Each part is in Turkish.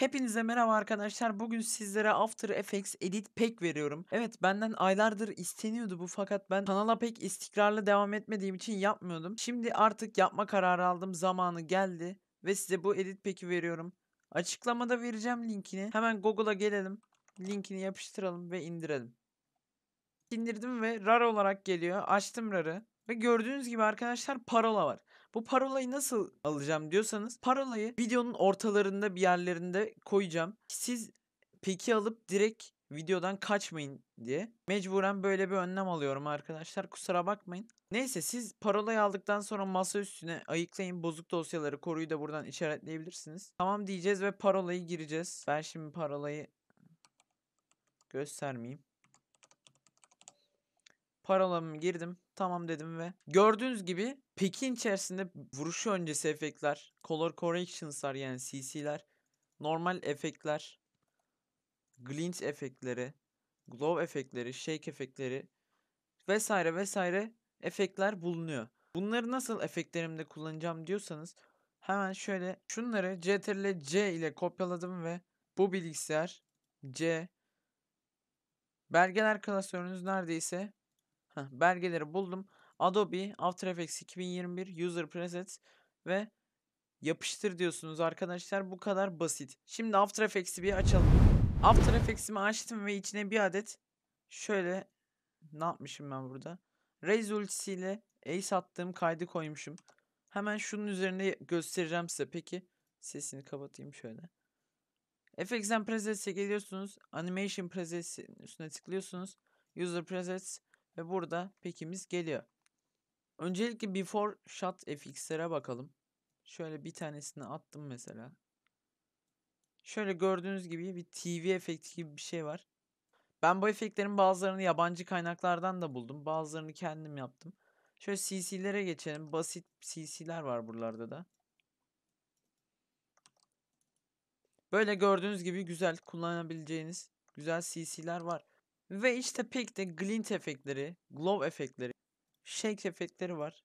Hepinize merhaba arkadaşlar. Bugün sizlere After Effects Edit Pack veriyorum. Evet benden aylardır isteniyordu bu fakat ben kanala pek istikrarlı devam etmediğim için yapmıyordum. Şimdi artık yapma kararı aldım. Zamanı geldi ve size bu Edit Pack'i veriyorum. Açıklamada vereceğim linkini. Hemen Google'a gelelim. Linkini yapıştıralım ve indirelim. İndirdim ve RAR olarak geliyor. Açtım RAR'ı. Ve gördüğünüz gibi arkadaşlar parola var. Bu parolayı nasıl alacağım diyorsanız parolayı videonun ortalarında bir yerlerinde koyacağım. Siz peki alıp direkt videodan kaçmayın diye. Mecburen böyle bir önlem alıyorum arkadaşlar kusura bakmayın. Neyse siz parolayı aldıktan sonra masa üstüne ayıklayın bozuk dosyaları koruyu da buradan işaretleyebilirsiniz. Tamam diyeceğiz ve parolayı gireceğiz. Ben şimdi parolayı göstermeyeyim. Paralamı girdim. Tamam dedim ve gördüğünüz gibi pekin içerisinde vuruşu öncesi efektler, color corrections'lar yani CC'ler, normal efektler, glint efektleri, glow efektleri, shake efektleri vesaire vesaire efektler bulunuyor. Bunları nasıl efektlerimde kullanacağım diyorsanız hemen şöyle şunları Ctrl C ile kopyaladım ve bu bilgisayar C belgeler klasörünüz neredeyse Heh, belgeleri buldum. Adobe After Effects 2021 User Presets ve yapıştır diyorsunuz arkadaşlar. Bu kadar basit. Şimdi After Effects'i bir açalım. After Effects'imi açtım ve içine bir adet şöyle ne yapmışım ben burada? Raze ultisiyle ace attığım kaydı koymuşum. Hemen şunun üzerine göstereceğim size. Peki sesini kapatayım şöyle. FX'den presets'e geliyorsunuz. Animation presets'in üstüne tıklıyorsunuz. User presets ve burada pekimiz geliyor. Öncelikle before shot fx'lere bakalım. Şöyle bir tanesini attım mesela. Şöyle gördüğünüz gibi bir TV efekti gibi bir şey var. Ben bu efektlerin bazılarını yabancı kaynaklardan da buldum. Bazılarını kendim yaptım. Şöyle CC'lere geçelim. Basit CC'ler var buralarda da. Böyle gördüğünüz gibi güzel kullanabileceğiniz güzel CC'ler var. Ve işte pek de glint efektleri, glow efektleri, shake efektleri var.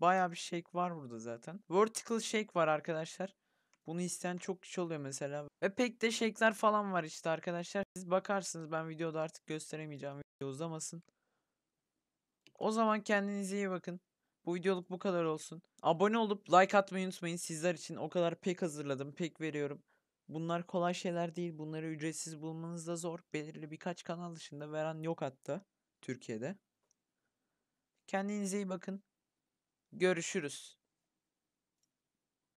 Baya bir shake var burada zaten. Vertical shake var arkadaşlar. Bunu isteyen çok kişi oluyor mesela. Ve pek de shake'ler falan var işte arkadaşlar. Siz bakarsınız ben videoda artık gösteremeyeceğim. Video uzamasın. O zaman kendinize iyi bakın. Bu videoluk bu kadar olsun. Abone olup like atmayı unutmayın. Sizler için o kadar pek hazırladım. Pek veriyorum. Bunlar kolay şeyler değil. Bunları ücretsiz bulmanız da zor. Belirli birkaç kanal dışında veren yok hatta Türkiye'de. Kendinize iyi bakın. Görüşürüz.